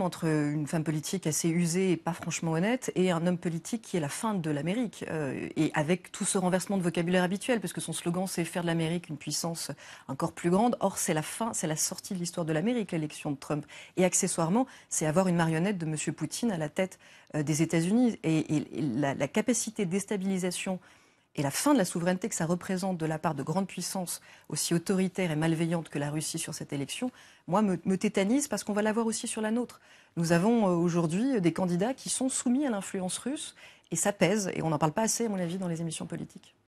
entre une femme politique assez usée et pas franchement honnête et un homme politique qui est la fin de l'Amérique. Euh, et avec tout ce renversement de vocabulaire habituel, puisque son slogan c'est faire de l'Amérique une puissance encore plus grande. Or, c'est la fin, c'est la sortie de l'histoire de l'Amérique, l'élection de Trump. Et accessoirement, c'est avoir une marionnette de M. Poutine à la tête euh, des États-Unis. Et, la, la capacité de déstabilisation et la fin de la souveraineté que ça représente de la part de grandes puissances aussi autoritaires et malveillantes que la Russie sur cette élection, moi, me, tétanise parce qu'on va l'avoir aussi sur la nôtre. Nous avons euh, aujourd'hui des candidats qui sont soumis à l'influence russe et ça pèse, et on n'en parle pas assez, à mon avis, dans les émissions politiques.